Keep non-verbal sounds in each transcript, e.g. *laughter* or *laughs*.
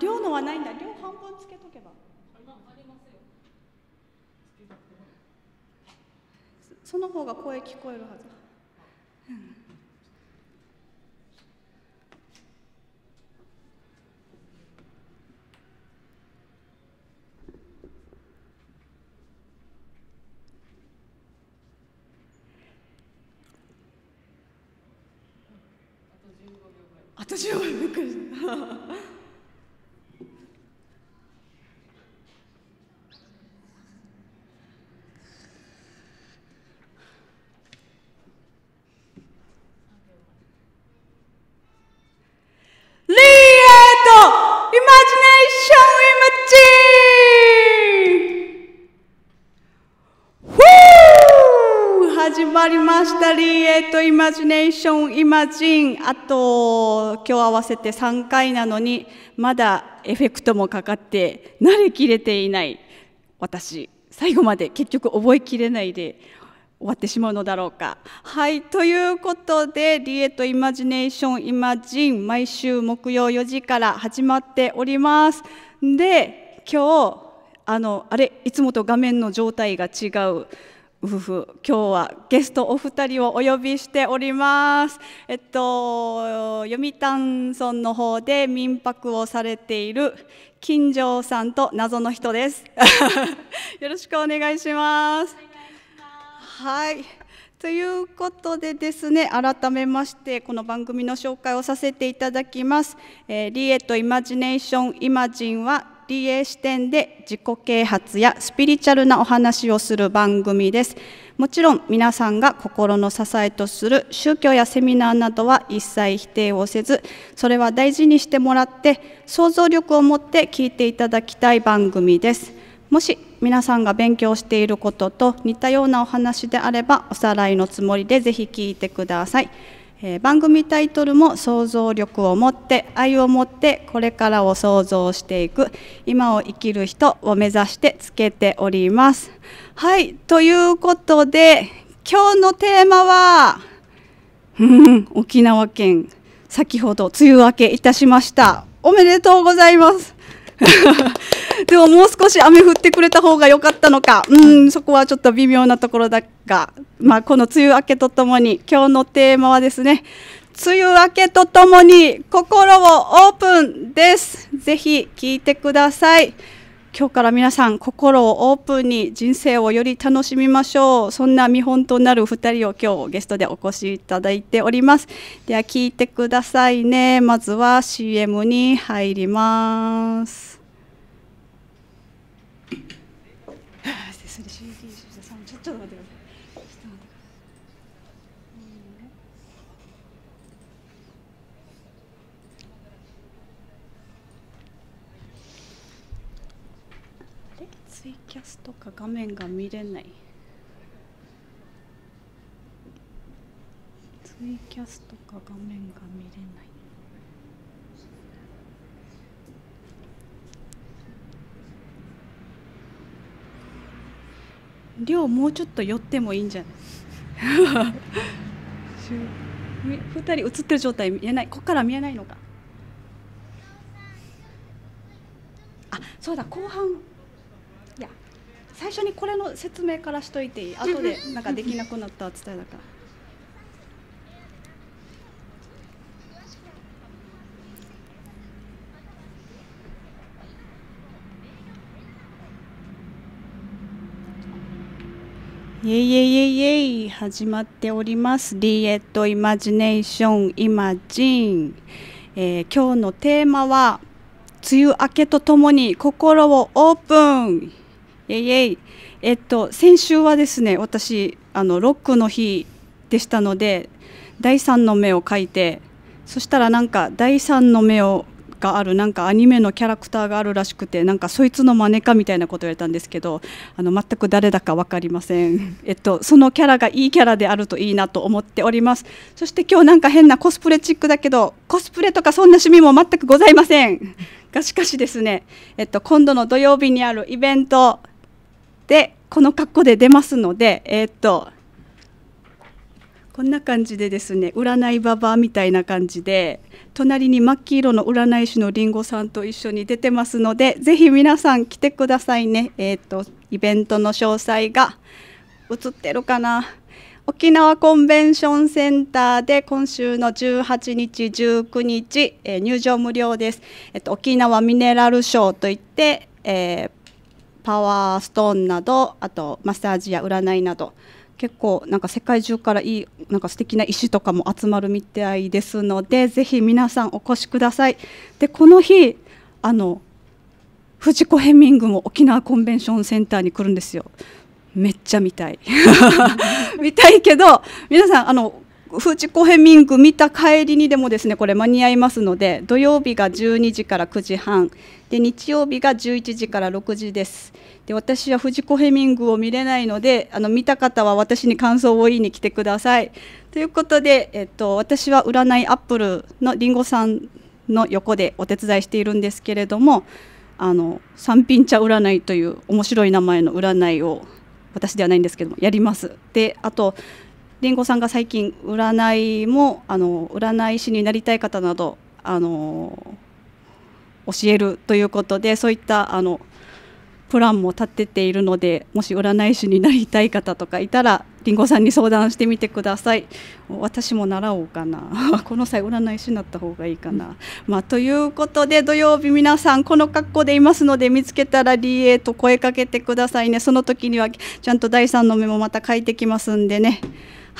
量のはないんだ量半分つけとけばその方が声聞こえるはず、うんションイマジンあと今日合わせて3回なのにまだエフェクトもかかって慣れきれていない私最後まで結局覚えきれないで終わってしまうのだろうか。はいということで「リエトイマジネーションイマジン」毎週木曜4時から始まっております。で今日あのあれいつもと画面の状態が違う。夫婦今日はゲストお二人をお呼びしております。えっと読谷村の方で民泊をされている金城さんと謎の人です。*laughs* よろしくお願いします。ますはい。ということでですね改めましてこの番組の紹介をさせていただきます、えー、リエとイマジネーションイマジンは DA 視点で自己啓発やスピリチュアルなお話をする番組ですもちろん皆さんが心の支えとする宗教やセミナーなどは一切否定をせずそれは大事にしてもらって想像力を持って聞いていただきたい番組ですもし皆さんが勉強していることと似たようなお話であればおさらいのつもりでぜひ聞いてくださいえ番組タイトルも想像力を持って愛を持ってこれからを想像していく今を生きる人を目指してつけておりますはいということで今日のテーマは沖縄県先ほど梅雨明けいたしましたおめでとうございます *laughs* でももう少し雨降ってくれた方が良かったのか、うん、そこはちょっと微妙なところだが、まあ、この梅雨明けとともに、今日のテーマはですね、梅雨明けとともに心をオープンです。ぜひ聞いてください。今日から皆さん心をオープンに人生をより楽しみましょうそんな見本となる2人を今日ゲストでお越しいただいておりますでは聞いてくださいねまずは CM に入りますツイキャスとか画面が見れないツイキャスとか画面が見れない量もうちょっと寄ってもいいんじゃない *laughs* 二人映ってる状態見えないここから見えないのかあそうだ後半最初にこれの説明からしといていい後でなんかできなくなった伝えたから。イェイェイェイェイ始まっております。リエットイマジネーションイマジン、えー、今日のテーマは梅雨明けとともに心をオープンイエイエえっと先週はですね私あのロックの日でしたので第3の目を描いてそしたらなんか第3の目をがあるなんかアニメのキャラクターがあるらしくてなんかそいつの真似かみたいなことを言われたんですけどあの全く誰だか分かりません、*laughs* えっと、そのキャラがいいキャラであるといいなと思っておりますそして今日なんか変なコスプレチックだけどコスプレとかそんな趣味も全くございませんがしかしですね、えっと、今度の土曜日にあるイベントでこの格好で出ますのでえー、っとこんな感じでですね占いババアみたいな感じで隣に真っ黄色の占い師のりんごさんと一緒に出てますのでぜひ皆さん来てくださいねえー、っとイベントの詳細が映ってるかな沖縄コンベンションセンターで今週の18日、19日、えー、入場無料です、えっと、沖縄ミネラルショーといって、えー、パワーストーンなどあとマッサージや占いなど結構なんか世界中からいいなんか素敵な石とかも集まるみたいですのでぜひ皆さんお越しください。でこの日あの藤子ヘミングも沖縄コンベンションセンターに来るんですよ。めっちゃ見たい *laughs* 見たいけど皆さんあのフーチコヘミング見た帰りにでもですねこれ間に合いますので土曜日が12時から9時半で日曜日が11時から6時ですで私はフジコヘミングを見れないのであの見た方は私に感想を言いに来てくださいということで、えっと、私は占いアップルのりんごさんの横でお手伝いしているんですけれどもあの三品茶占いという面白い名前の占いを私ではないんですけどもやりますであとりんごさんが最近占いもあの占い師になりたい方などあの教えるということでそういったあのプランも立てているのでもし占い師になりたい方とかいたらりんごさんに相談してみてください私も習おうかな *laughs* この際占い師になった方がいいかな、まあ、ということで土曜日皆さんこの格好でいますので見つけたら DA と声かけてくださいねその時にはちゃんと第3の目もまた書いてきますんでね。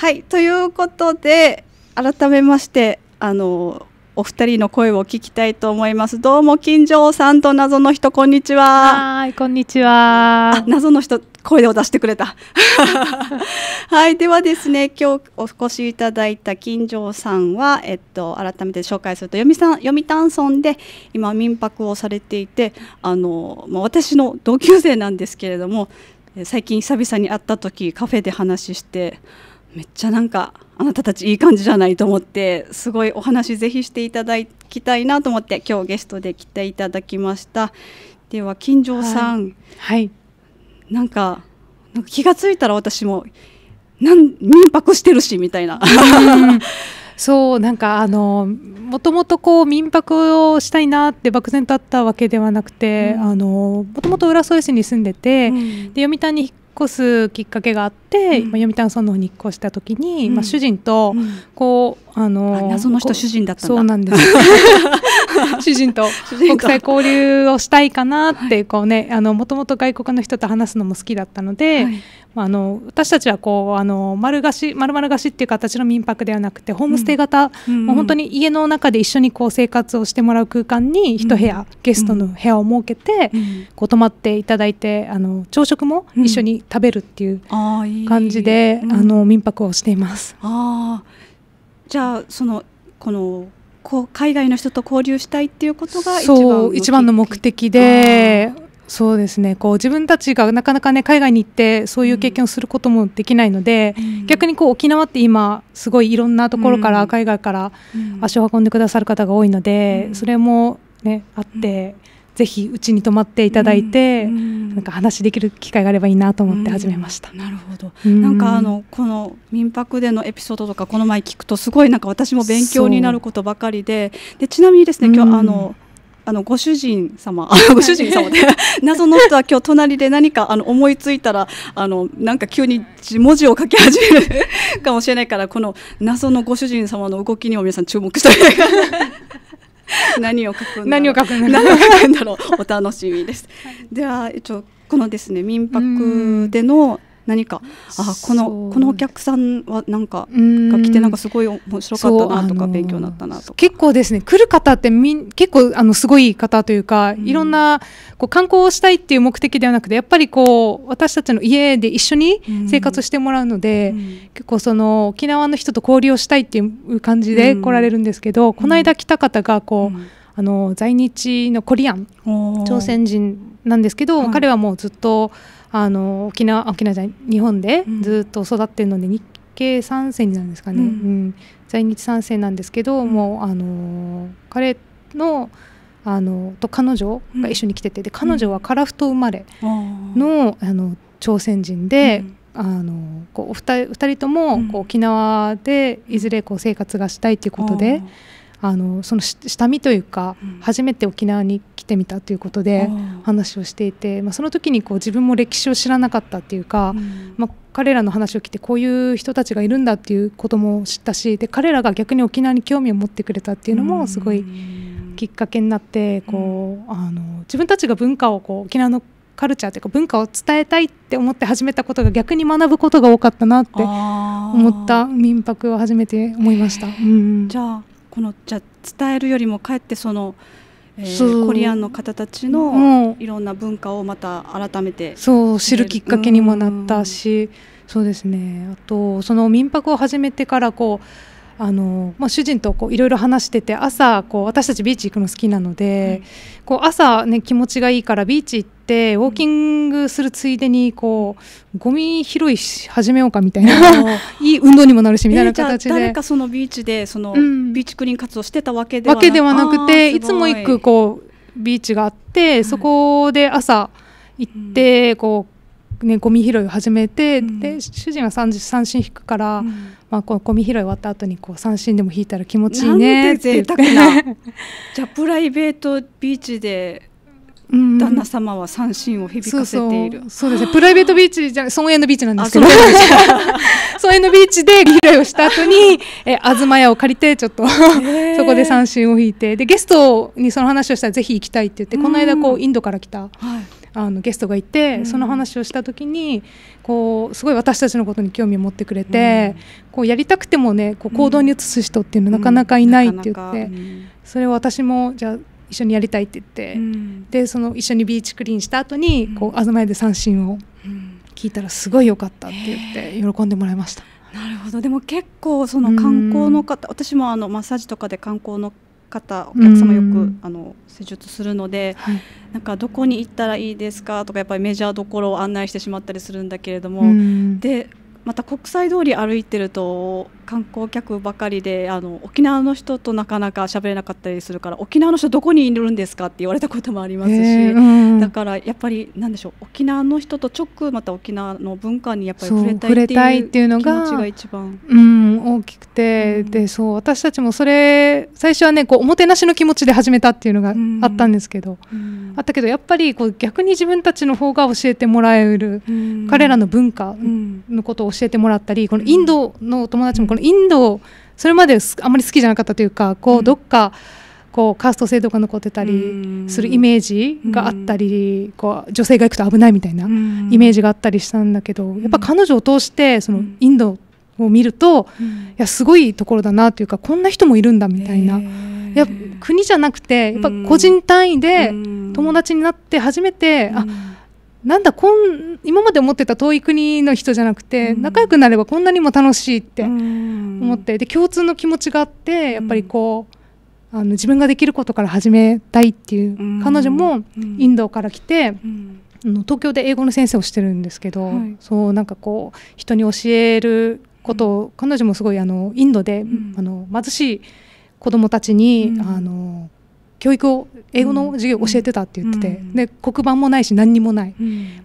はいということで改めましてあのお二人の声を聞きたいと思いますどうも金城さんと謎の人こんにちははいこんにちは謎の人声を出してくれた *laughs* はいではですね今日お越しいただいた金城さんはえっと改めて紹介すると読ん読谷村で今民泊をされていてあのまあ私の同級生なんですけれども最近久々に会った時カフェで話してめっちゃなんかあなたたちいい感じじゃないと思ってすごいお話ぜひしていただきたいなと思って今日ゲストで来ていただきましたでは金城さん、はい、はい、なんかなんか気が付いたら私もなん民泊してるしみたいな。*laughs* そうなんかあのもともとこう民泊をしたいなって漠然とあったわけではなくてもともと浦添市に住んでて、うん、で読谷に引っ越すきっかけがあっ、うん、読谷村の方に引っ越した時に、うん、まあ、主人とこう、あの謎の人主人だったそうなんです *laughs* 主人と国際交流をしたいかなってこうねもともと外国の人と話すのも好きだったので、はい、あ、の私たちはこうあの丸貸し丸々貸しっていう形の民泊ではなくてホームステイ型、うん、もう本当に家の中で一緒にこう生活をしてもらう空間に一部屋、うん、ゲストの部屋を設けて、うん、こう泊まっていただいてあの朝食も一緒に食べるっていう、あいい感じで、あの民泊をしています。あじゃあそのこのこう海外の人と交流したいっていうことが一番の目的でそうですねこう自分たちがなかなか、ね、海外に行ってそういう経験をすることもできないので、うん、逆にこう沖縄って今すごいいろんなところから、うん、海外から足を運んでくださる方が多いので、うん、それも、ね、あって。ぜひうちに泊まっていただいて、うんうん、なんか話できる機会があればいいなと思って始めました。うん、なるほど、なんかあのこの民泊でのエピソードとかこの前聞くとすごいなんか私も勉強になることばかりででちなみにですね今日、あのあのご主人様、*laughs* ご主人様で *laughs* 謎の人は今日隣で何かあの思いついたらあのなんか急に文字を書き始めるかもしれないからこの謎のご主人様の動きにも皆さん注目して。*laughs* *laughs* 何を書くんだろう。何を書くんだろう。お楽しみです。はい、では一応このですね民泊での、何かあこのこのお客さんはなんかが来てなんかすごい面白かったなとか勉強になったなと結構ですね来る方ってみん結構あのすごい方というか、うん、いろんなこう観光をしたいっていう目的ではなくてやっぱりこう私たちの家で一緒に生活してもらうので、うん、結構その沖縄の人と交流をしたいっていう感じで来られるんですけど、うん、この間来た方がこう、あの在日のコリアン朝鮮人なんですけど、彼はもうずっと。あの沖縄沖縄じゃない日本でずっと育ってるので、日系三世になんですかね、うん、在日三世なんですけど、もうあの彼のあのと彼女が一緒に来てて、で彼女は樺太生まれの,、あの朝鮮人で、あのこうお二人二人ともこう沖縄でいずれこう生活がしたいということで、あのその下見というか、うん、初めて沖縄に来てみたということで話をしていて、まあ、その時にこう自分も歴史を知らなかったっていうか、うん、まあ、彼らの話を聞いてこういう人たちがいるんだっていうことも知ったしで彼らが逆に沖縄に興味を持ってくれたっていうのもすごいきっかけになって、うん、こうあの自分たちが文化をこう沖縄のカルチャーというか文化を伝えたいって思って始めたことが逆に学ぶことが多かったなって思った民泊を初めて思いました。うん、じゃあこのじゃ伝えるよりもかえってその、えー、コリアンの方たちのいろんな文化をまた改めてそう知るきっかけにもなったし、うん、そうですねあとその民泊を始めてからこうあのまあ、主人といろいろ話してて朝こう私たちビーチ行くの好きなので、はい、こう朝、ね、気持ちがいいからビーチ行っててウォーキングするついでにこうゴミ拾いし始めようかみたいな *laughs* いい運動にもなるしみたいな形で、えー、誰かそのビーチでその、ビーチクリーン活動してたわけではなくわけではなくていつも行くこうビーチがあって、そこで朝行って、こうね、ゴミ拾いを始めて、うん、で主人は三三振引くから、うん、まあ、こうゴミ拾い終わった後にこに三振でも引いたら気持ちいいねってって *laughs* じゃあプライベートビーチで旦那様は三振を響かせている、うそうですねプライベートビーチじゃ孫園のビーチなんですけど孫園のビーチでリレーをした後にえ東屋を借りてちょっとそこで三振を引いてでゲストにその話をしたらぜひ行きたいって言ってこの間こうインドから来た。はいあのゲストがいて、その話をした時にこうすごい私たちのことに興味を持ってくれて、うこうやりたくてもねこう行動に移す人っていうのなかなかいないって言って、それを私もじゃあ一緒にやりたいって言って、うん、でその一緒にビーチクリーンした後に、うこう東屋で三振を聞いたらすごい良かったって言って喜んでもらいました。えー、なるほどでも結構その観光の方、うん、私もあのマッサージとかで観光の方お客様よく、あの施術するので、はい、なんかどこに行ったらいいですかとかやっぱりメジャーどころを案内してしまったりするんだけれども、でまた国際通り歩いてると観光客ばかりであの沖縄の人となかなか喋れなかったりするから沖縄の人どこにいるんですかって言われたこともありますし、えーうん、だからやっぱりなんでしょう沖縄の人と直また沖縄の文化にやっぱり触れたいっていうのが気持ちが一番、うん、大きくて、うん、でそう私たちもそれ最初はねこうおもてなしの気持ちで始めたっていうのがあったんですけど、うん、あったけどやっぱりこう逆に自分たちの方が教えてもらえる、彼らの文化のことを教えてもらったりこのインドの友達もこのインドそれまであんまり好きじゃなかったというかこうどっか、こうカースト制度が残ってたりするイメージがあったり、こう女性が行くと危ないみたいなイメージがあったりしたんだけど、やっぱ彼女を通してそのインドを見ると、いやすごいところだなというかこんな人もいるんだみたいな。いや国じゃなくてやっぱ個人単位で友達になって初めて、あなんだこん今まで思ってた遠い国の人じゃなくて、うん、仲良くなればこんなにも楽しいって思って、で共通の気持ちがあってやっぱりこう、あの自分ができることから始めたいっていう、彼女もインドから来て、あの東京で英語の先生をしてるんですけど、はい、そうなんかこう人に教えることを、彼女もすごいあのインドで、あの貧しい子どもたちに、あの教育を英語の授業を教えてたって言ってて、で黒板もないし何にもない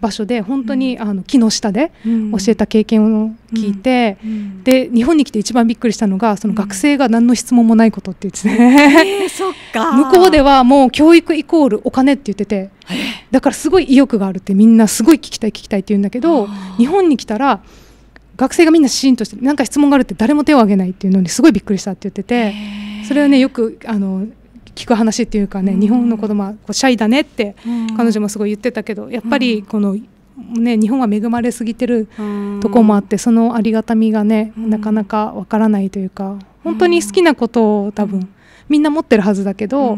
場所で本当にあの木の下で教えた経験を聞いて、で日本に来て一番びっくりしたのがその学生が何の質問もないことって言ってて、*laughs* 向こうではもう教育イコールお金って言っててだからすごい意欲があるってみんなすごい聞きたい聞きたいって言うんだけど日本に来たら学生がみんなシーンとして何か質問があるって誰も手を挙げないっていうのにすごいびっくりしたって言っててそれはねよくあの聞く話っていうかね、うん、日本の子供はこうシャイだねって彼女もすごい言ってたけどやっぱりこの、ね、日本は恵まれすぎてるとこもあってそのありがたみがね、なかなかわからないというか本当に好きなことを多分、みんな持ってるはずだけど、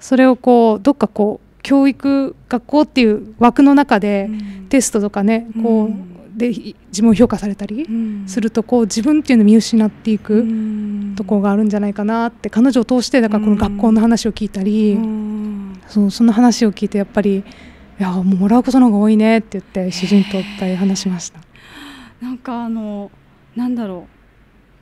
それをこうどっかこう教育学校っていう枠の中で、テストとかねこうで自分を評価されたりするとこう自分っていうのを見失っていくところがあるんじゃないかなって彼女を通してだからこの学校の話を聞いたりそうその話を聞いてやっぱりいやもらうことの方が多いねって言って主人と話しました。なんかあのなんだろう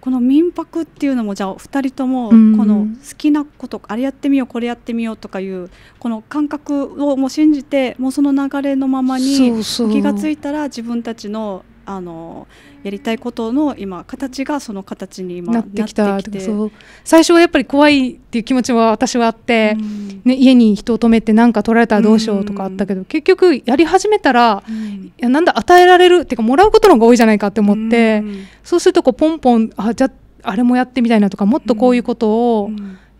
この民泊っていうのもじゃあ2人ともこの好きなことあれやってみようこれやってみようとかいうこの感覚をもう信じてもうその流れのままに気が付いたら自分たちのあのやりたいことの今形がその形に今なってきたてそう最初はやっぱり怖いっていう気持ちは私はあって、うん、ね、家に人を止めて何か取られたらどうしようとかあったけど、うん、結局やり始めたら、うん、いやなんだ与えられるっていうかもらうことの方が多いじゃないかって思って、そうするとこうポンポンあじゃあれもやってみたいなとかもっとこういうことを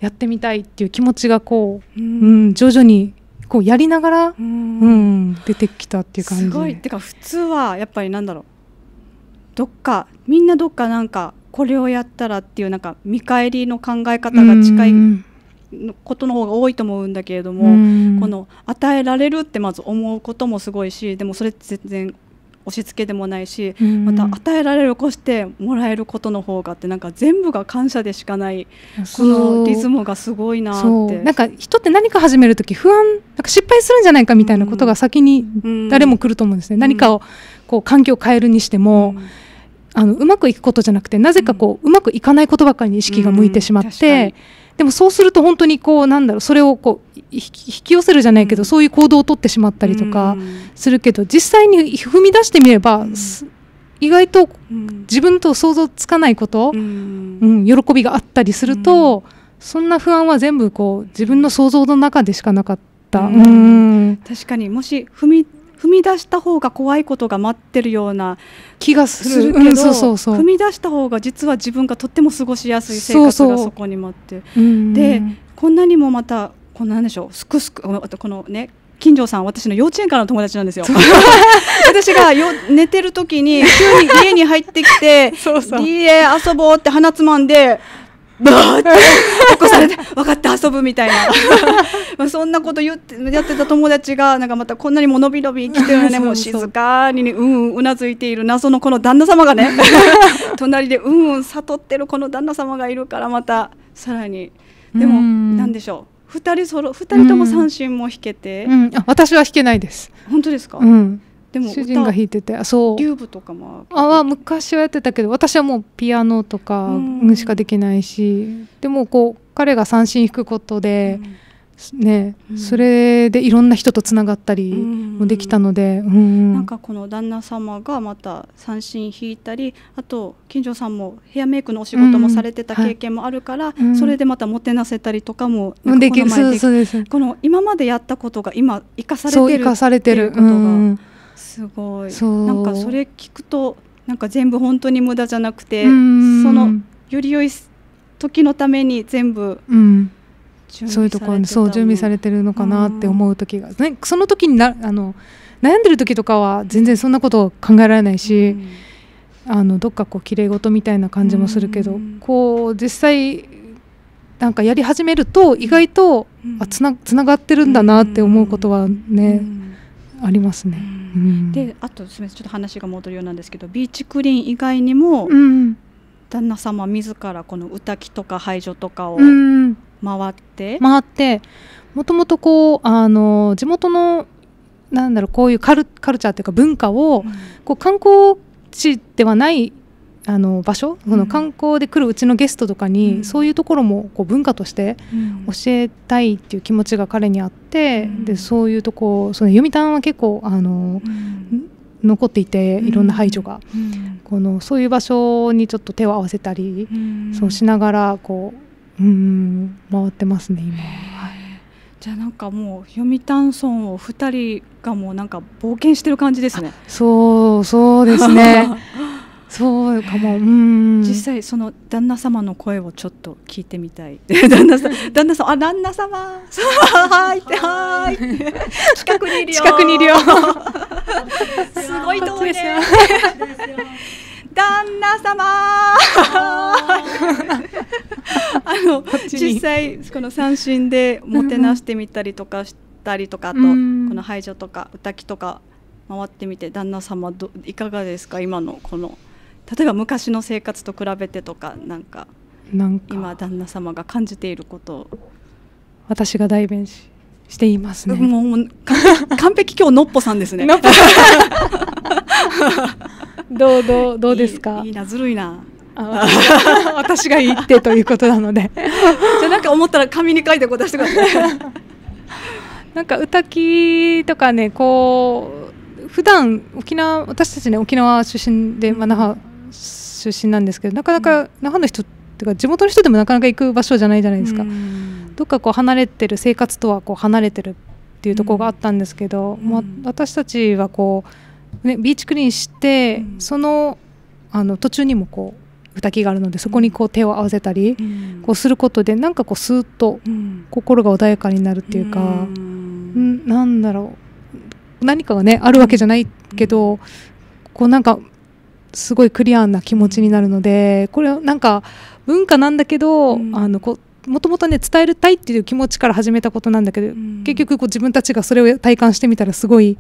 やってみたいっていう気持ちがこう、うん徐々にこうやりながら、うん出てきたっていう感じ。すごいてか普通はやっぱりなんだろうどっかみんなどっかなんかこれをやったらっていうなんか見返りの考え方が近いことの方が多いと思うんだけれども、この与えられるってまず思うこともすごいしでもそれって全然押し付けでもないし、うん、また与えられるこしてもらえることの方がってなんか全部が感謝でしかないこのリズムがすごいなってなんか人って何か始める時不安なんか失敗するんじゃないかみたいなことが先に誰も来ると思うんですね、うん、何かをこう環境を変えるにしても、うん、あのうまくいくことじゃなくてなぜかこう、うまくいかないことばかりに意識が向いてしまって。でもそうすると本当にこうなんだろうそれをこう引き寄せるじゃないけど、うん、そういう行動をとってしまったりとかするけど、実際に踏み出してみれば、うん、意外と自分と想像つかないこと、うん、喜びがあったりすると、そんな不安は全部こう自分の想像の中でしかなかった。うん、確かにもし踏み踏み出した方が怖いことが待ってるような気がするけど、踏み出した方が実は自分がとっても過ごしやすい生活がそこに待ってでこんなにもまたこんなんでしょうすくすくこのね金城さん私の幼稚園からの友達なんですよ *laughs* 私がよ寝てる時に急に家に入ってきて *laughs* そうそう家遊ぼうって鼻つまんでバーって起こされて *laughs* 分かった遊ぶみたいな *laughs* まあそんなこと言ってやってた友達がなんかまたこんなにものびのび生きてるよね *laughs* もう静かに、ね、うんうんうなずいている謎のこの旦那様がね隣でうんうん悟ってるこの旦那様がいるからまたさらにでも何でしょう2人そろ2人とも三振も引けて、うんうん、私は引けないです本当ですか、うんでも主人が弾いててそうリューブとかもあは昔はやってたけど私はもうピアノとかしかできないし、でもこう彼が三振弾くことで、ね、うん、それでいろんな人とつながったりもできたので、うんうん、なんかこの旦那様がまた三振弾いたりあと金城さんもヘアメイクのお仕事もされてた経験もあるから、はい、それでまたもてなせたりとかもできるこの今までやったことが今生かされてるっていうことが。すごいなんかそれ聞くとなんか全部本当に無駄じゃなくてそのより良い時のために全部、うん、そういうところにそう準備されてるのかなって思う時が、ね、その時になあの悩んでる時とかは全然そんなこと考えられないし、あのどっかこうきれい事みたいな感じもするけど、うん、こう実際なんかやり始めると意外と、あつなつがってるんだなって思うことはね、うんありますね、うん、であとすみませんちょっと話が戻るようなんですけどビーチクリーン以外にも、旦那様自らこの歌きとか排除とかを回って、回ってもともとこうあの地元のなんだろうこういうカルカルチャーというか文化を、こう観光地ではないあの場所、うん、その観光で来るうちのゲストとかに、うん、そういうところもこう文化として教えたいっていう気持ちが彼にあって、うん、でそういうとこその読谷は結構あの、残っていていろんな排除が、このそういう場所にちょっと手を合わせたり、そうしながらこう、うん、回ってますね今。じゃあなんかもう読谷村を2人がもうなんか冒険してる感じですね。そうそうですね *laughs* そうかも、実際その旦那様の声をちょっと聞いてみたい *laughs* 旦那さん *laughs* 旦那さんあ旦那様 *laughs* はいはい近くにいるよ近くにいるよすごい遠いです旦那様あの実際この三振でもてなしてみたりとかしたりとかあと、この排除とか歌きとか回ってみて旦那様どいかがですか今のこの例えば昔の生活と比べてとかなんか今旦那様が感じていること私が代弁ししていますねもう *laughs* 完璧今日のっぽさんですねどうどうどうですかいいなずるいな *laughs* 私が言ってということなので *laughs* じゃあなんか思ったら紙に書いてこ出してくださいなんか歌きとかねこう普段沖縄私たちね沖縄出身で、まあ、那覇出身なんですけどなかなか那覇の人っていうか地元の人でもなかなか行く場所じゃないじゃないですか、うん、どっかこう離れてる生活とはこう離れてるっていうところがあったんですけど、うん、まあ、私たちはこう、ね、ビーチクリーンして、うん、そのあの途中にもこう滝があるのでそこにこう手を合わせたり、こうすることでなんかこうスーッと心が穏やかになるっていうか、うん、なんだろう何かがねあるわけじゃないけど、こうなんかすごいクリアな気持ちになるのでこれなんか文化なんだけど、うん、あのこもともとね伝えたいっていう気持ちから始めたことなんだけど、うん、結局こう自分たちがそれを体感してみたらすごい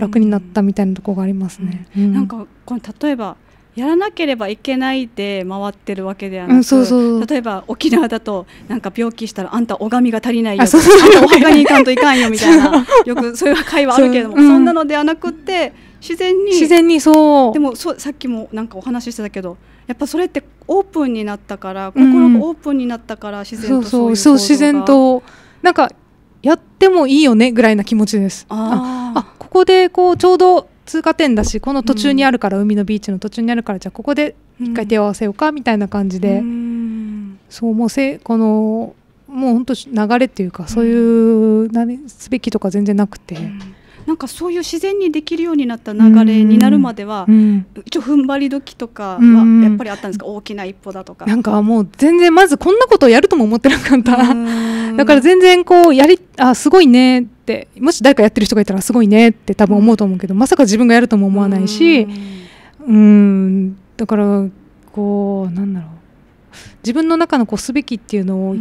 楽になったみたいなところがありますね。うん、なんかこれ例えばやらなければいけないで回ってるわけではなく、うんそうそう、例えば沖縄だとなんか病気したらあんた拝みが足りないよあそおそうあんたお墓に行かんといかんよみたいな *laughs* よくそういう会話あるけれどもそ,、ん、なのではなくって自然に自然にそうでもそさっきもなんかお話ししてたけどやっぱそれってオープンになったから心がオープンになったから自然とそうそう自然となんかやってもいいよねぐらいな気持ちですああここでこうちょうど通過点だしこの途中にあるから、うん、海のビーチの途中にあるからじゃあここで一回手を合わせようか、みたいな感じで、うん、そうもうせこのもう本当流れっていうかそういう何すべきとか全然なくて。なんかそういう自然にできるようになった流れになるまでは、うん、一応踏ん張り時とかはやっぱりあったんですか、うん、大きな一歩だとかなんかもう全然まずこんなことをやるとも思ってなかっただから全然こうやりあすごいねってもし誰かやってる人がいたらすごいねって多分思うと思うけどまさか自分がやるとも思わないしうんだからこうなんだろう自分の中のこうすべきっていうのを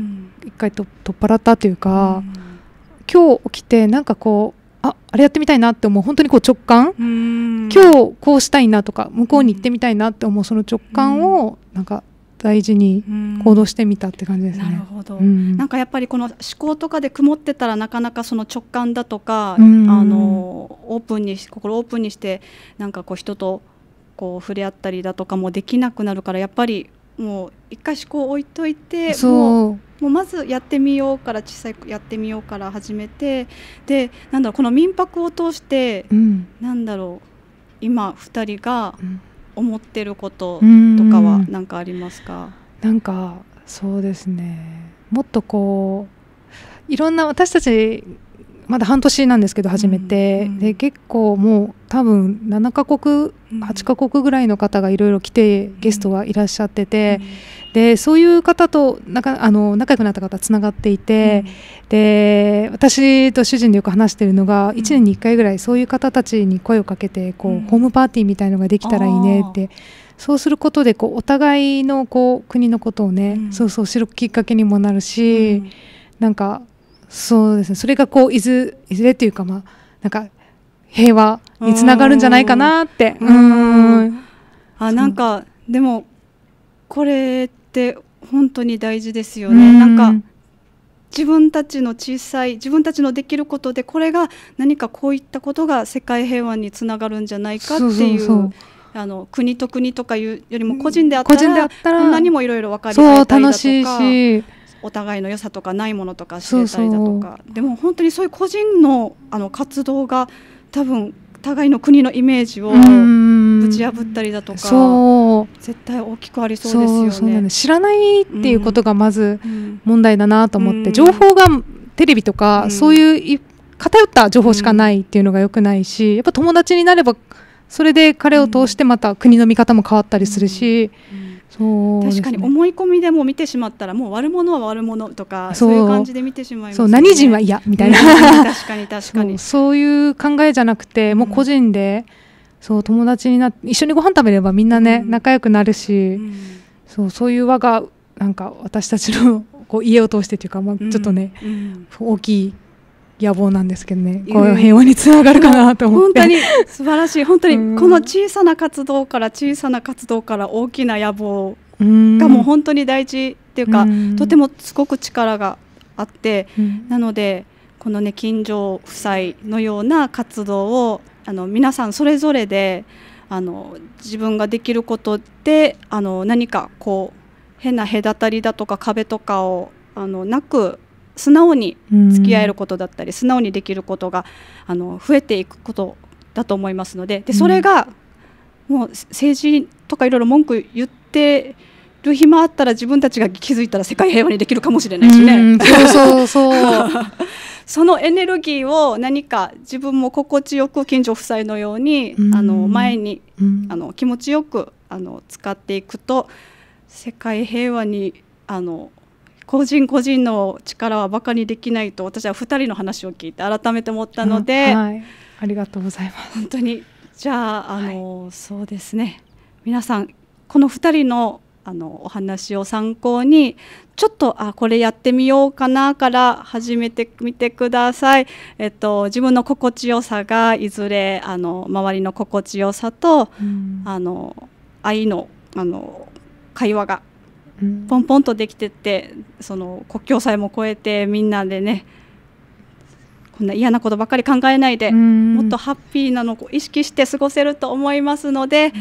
一回と、取っ払ったというか、今日起きてなんかこうああれやってみたいなって思う本当にこう直感今日こうしたいなとか向こうに行ってみたいなって思うその直感をなんか大事に行動してみたって感じですね。なるほど、うん、なんかやっぱりこの思考とかで曇ってたらなかなかその直感だとか、うん、あのオープンに心オープンにしてなんかこう人とこう触れ合ったりだとかもできなくなるからやっぱりもう一回思考置いといてもうまずやってみようから小さいやってみようから始めてでなんだろうこの民泊を通して、うん、なんだろう今2人が、うん思ってることとかは何かありますかなんかそうですねもっとこういろんな私たちまだ半年なんですけど始めて、で結構もう多分7か国8か国ぐらいの方がいろいろ来てゲストがいらっしゃってて、でそういう方となかあの仲良くなった方つながっていて、で私と主人でよく話してるのが1年に1回ぐらいそういう方たちに声をかけてこう、ホームパーティーみたいのができたらいいねって。そうすることでこうお互いのこう国のことをね、そうそう知るきっかけにもなるし、なんかそうですねそれがこういずいずれっていうかまあなんか平和につながるんじゃないかなってうんあなんかでもこれって本当に大事ですよねなんか自分たちの小さい自分たちのできることでこれが何かこういったことが世界平和につながるんじゃないかっていうあの国と国とかいうよりも個人であったらこんなにもいろいろ分かり合えたりお互いの良さとかないものとか知れたりだとかでも本当にそういう個人のあの活動が多分互いの国のイメージをぶち破ったりだとか絶対大きくありそうですよね、ね、知らないっていうことがまず問題だなと思って、うん、情報がテレビとか、うん、そういう偏った情報しかないっていうのがよくないし、やっぱ友達になればそれで彼を通してまた国の見方も変わったりするし。うんそう、ね、確かに思い込みでも見てしまったらもう悪者は悪者とかそういう感じで見てしまいます、ね、そう何人は嫌みたいな *laughs* 確かに確かにそういう考えじゃなくてもう個人で、うん、そう友達にな一緒にご飯食べればみんなね、うん、仲良くなるし、うん、そうそういう輪がなんか私たちのこう家を通してというか、まあ、ちょっとね、大きい野望なんですけどね、こう平和につながるかなと思って本当に素晴らしい *laughs* 本当にこの小さな活動から小さな活動から大きな野望がもう本当に大事っていうかとてもすごく力があって、なのでこのね近所夫妻のような活動をあの皆さんそれぞれであの自分ができることであの何かこう変な隔たりだとか壁とかをあのなく素直に付き合えることだったり素直にできることがあの増えていくことだと思いますのででそれがもう政治とかいろいろ文句言ってる暇あったら自分たちが気づいたら世界平和にできるかもしれないしね。そうそうそう *laughs* そのエネルギーを何か自分も心地よく近所夫妻のように、あの前に、あの気持ちよくあの使っていくと世界平和にあの個人個人の力はバカにできないと私は2人の話を聞いて改めて思ったので、うんはい、ありがとうございます本当にじゃああの、はい、そうですね皆さんこの2人のあのお話を参考にちょっとあこれやってみようかなから始めてみてください、えっと、自分の心地よさがいずれあの周りの心地よさと、うん、あの愛のあの会話がポンポンとできてってその国境さえも越えてみんなでねこんな嫌なことばっかり考えないでもっとハッピーなのを意識して過ごせると思いますので。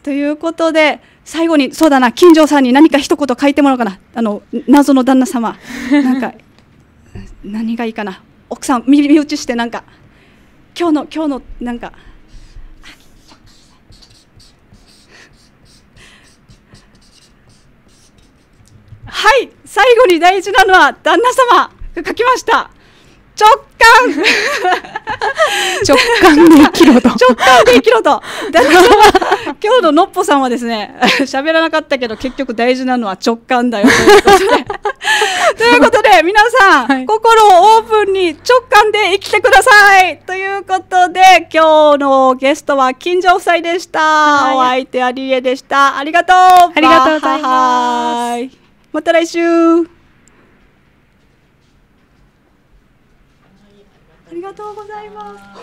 ということで最後にそうだな金城さんに何か一言書いてもらおうかなあの謎の旦那様 *laughs* なんか何がいいかな奥さん身内してなんか今日の今日のなんかはい最後に大事なのは旦那様が書きました直感 *laughs* 直感で生きろと *laughs* 直感で生きろと旦那様、今日ののっぽさんはですね喋らなかったけど結局大事なのは直感だよということで *laughs* ということで皆さん、はい、心をオープンに直感で生きてくださいということで今日のゲストは金城夫妻でした、はい、お相手はリエでしたありがとうありがとうございますまた来週ありがとうございます。